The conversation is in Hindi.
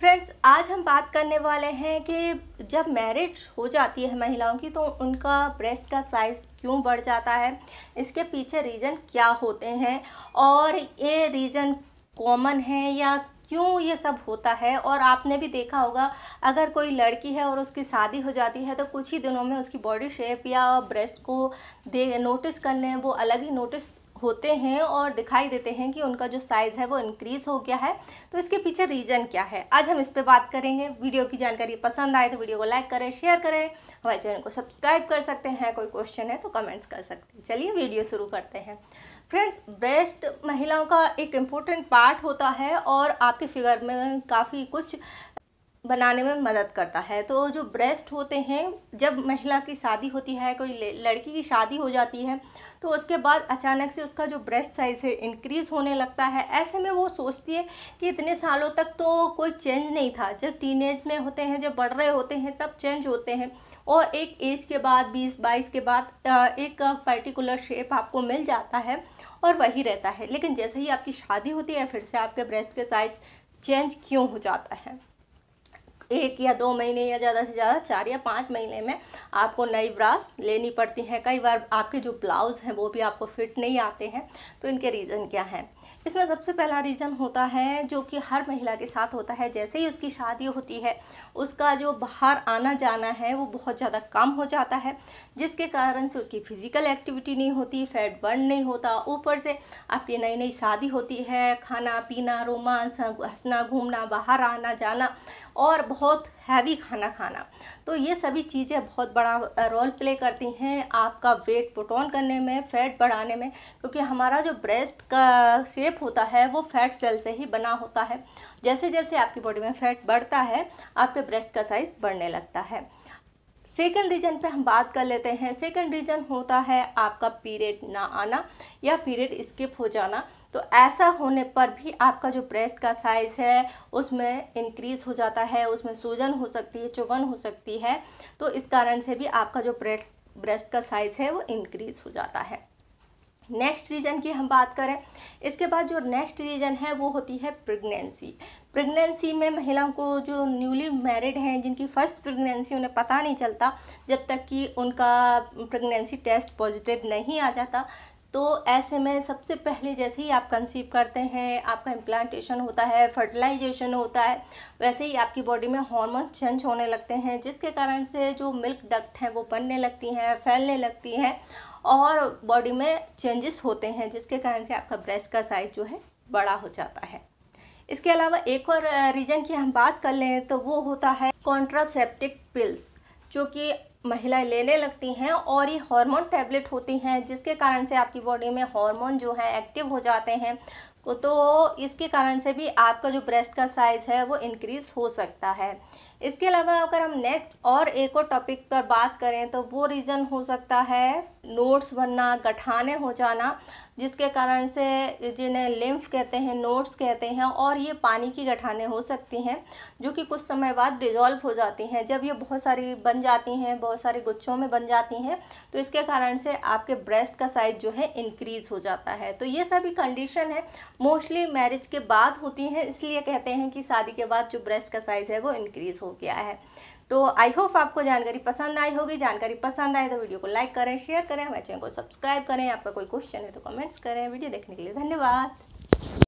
फ्रेंड्स आज हम बात करने वाले हैं कि जब मैरिज हो जाती है महिलाओं की तो उनका ब्रेस्ट का साइज़ क्यों बढ़ जाता है इसके पीछे रीज़न क्या होते हैं और ये रीज़न कॉमन है या क्यों ये सब होता है और आपने भी देखा होगा अगर कोई लड़की है और उसकी शादी हो जाती है तो कुछ ही दिनों में उसकी बॉडी शेप या ब्रेस्ट को दे नोटिस करने वो अलग ही नोटिस होते हैं और दिखाई देते हैं कि उनका जो साइज़ है वो इंक्रीज़ हो गया है तो इसके पीछे रीज़न क्या है आज हम इस पर बात करेंगे वीडियो की जानकारी पसंद आए तो वीडियो को लाइक करें शेयर करें हमारे चैनल को सब्सक्राइब कर सकते हैं कोई क्वेश्चन है तो कमेंट्स कर सकते हैं चलिए वीडियो शुरू करते हैं फ्रेंड्स ब्रेस्ट महिलाओं का एक इम्पोर्टेंट पार्ट होता है और आपके फिगर में काफ़ी कुछ बनाने में मदद करता है तो जो ब्रेस्ट होते हैं जब महिला की शादी होती है कोई लड़की की शादी हो जाती है तो उसके बाद अचानक से उसका जो ब्रेस्ट साइज़ है इंक्रीज़ होने लगता है ऐसे में वो सोचती है कि इतने सालों तक तो कोई चेंज नहीं था जब टीनेज में होते हैं जब बढ़ रहे होते हैं तब चेंज होते हैं और एक एज के बाद बीस बाईस के बाद एक पर्टिकुलर शेप आपको मिल जाता है और वही रहता है लेकिन जैसे ही आपकी शादी होती है फिर से आपके ब्रेस्ट के साइज़ चेंज क्यों हो जाता है एक या दो महीने या ज़्यादा से ज़्यादा चार या पाँच महीने में आपको नई ब्रास लेनी पड़ती हैं कई बार आपके जो ब्लाउज़ हैं वो भी आपको फिट नहीं आते हैं तो इनके रीज़न क्या हैं इसमें सबसे पहला रीज़न होता है जो कि हर महिला के साथ होता है जैसे ही उसकी शादी होती है उसका जो बाहर आना जाना है वो बहुत ज़्यादा कम हो जाता है जिसके कारण से उसकी फ़िज़िकल एक्टिविटी नहीं होती फैट बर्न नहीं होता ऊपर से आपकी नई नई शादी होती है खाना पीना रोमांस हंसना घूमना बाहर आना जाना और बहुत हैवी खाना खाना तो ये सभी चीज़ें बहुत बड़ा रोल प्ले करती हैं आपका वेट पुट ऑन करने में फ़ैट बढ़ाने में क्योंकि हमारा जो ब्रेस्ट का शेप होता है वो फ़ैट सेल से ही बना होता है जैसे जैसे आपकी बॉडी में फ़ैट बढ़ता है आपके ब्रेस्ट का साइज़ बढ़ने लगता है सेकंड रीजन पे हम बात कर लेते हैं सेकंड रीजन होता है आपका पीरियड ना आना या पीरियड स्किप हो जाना तो ऐसा होने पर भी आपका जो ब्रेस्ट का साइज़ है उसमें इंक्रीज़ हो जाता है उसमें सूजन हो सकती है चुभन हो सकती है तो इस कारण से भी आपका जो ब्रेस्ट ब्रेस्ट का साइज़ है वो इंक्रीज़ हो जाता है नेक्स्ट रीजन की हम बात करें इसके बाद जो नेक्स्ट रीजन है वो होती है प्रेगनेंसी प्रेगनेंसी में महिलाओं को जो न्यूली मैरिड हैं जिनकी फ़र्स्ट प्रेगनेंसी उन्हें पता नहीं चलता जब तक कि उनका प्रेगनेंसी टेस्ट पॉजिटिव नहीं आ जाता तो ऐसे में सबसे पहले जैसे ही आप कंसीव करते हैं आपका इम्प्लांटेशन होता है फर्टिलाइजेशन होता है वैसे ही आपकी बॉडी में हॉर्मोन चेंज होने लगते हैं जिसके कारण से जो मिल्क डक्ट हैं वो बनने लगती हैं फैलने लगती हैं और बॉडी में चेंजेस होते हैं जिसके कारण से आपका ब्रेस्ट का साइज जो है बड़ा हो जाता है इसके अलावा एक और रीज़न की हम बात कर लें तो वो होता है कॉन्ट्रासेप्टिक पिल्स जो कि महिलाएं लेने लगती हैं और ये हार्मोन टैबलेट होती हैं जिसके कारण से आपकी बॉडी में हार्मोन जो है एक्टिव हो जाते हैं तो इसके कारण से भी आपका जो ब्रेस्ट का साइज़ है वो इंक्रीज़ हो सकता है इसके अलावा अगर हम नेक्स्ट और एक और टॉपिक पर बात करें तो वो रीज़न हो सकता है नोट्स बनना गठाने हो जाना जिसके कारण से जिन्हें लिम्फ कहते हैं नोट्स कहते हैं और ये पानी की गठाने हो सकती हैं जो कि कुछ समय बाद डिजॉल्व हो जाती हैं जब ये बहुत सारी बन जाती हैं बहुत सारे गुच्छों में बन जाती हैं तो इसके कारण से आपके ब्रेस्ट का साइज़ जो है इंक्रीज़ हो जाता है तो ये सभी कंडीशन है मोस्टली मैरिज के बाद होती हैं इसलिए कहते हैं कि शादी के बाद जो ब्रेस्ट का साइज़ है वो इंक्रीज़ हो गया है तो आई होप आपको जानकारी पसंद आई होगी जानकारी पसंद आए तो वीडियो को लाइक करें शेयर करें हमारे चैनल को सब्सक्राइब करें आपका कोई क्वेश्चन है तो कमेंट्स करें वीडियो देखने के लिए धन्यवाद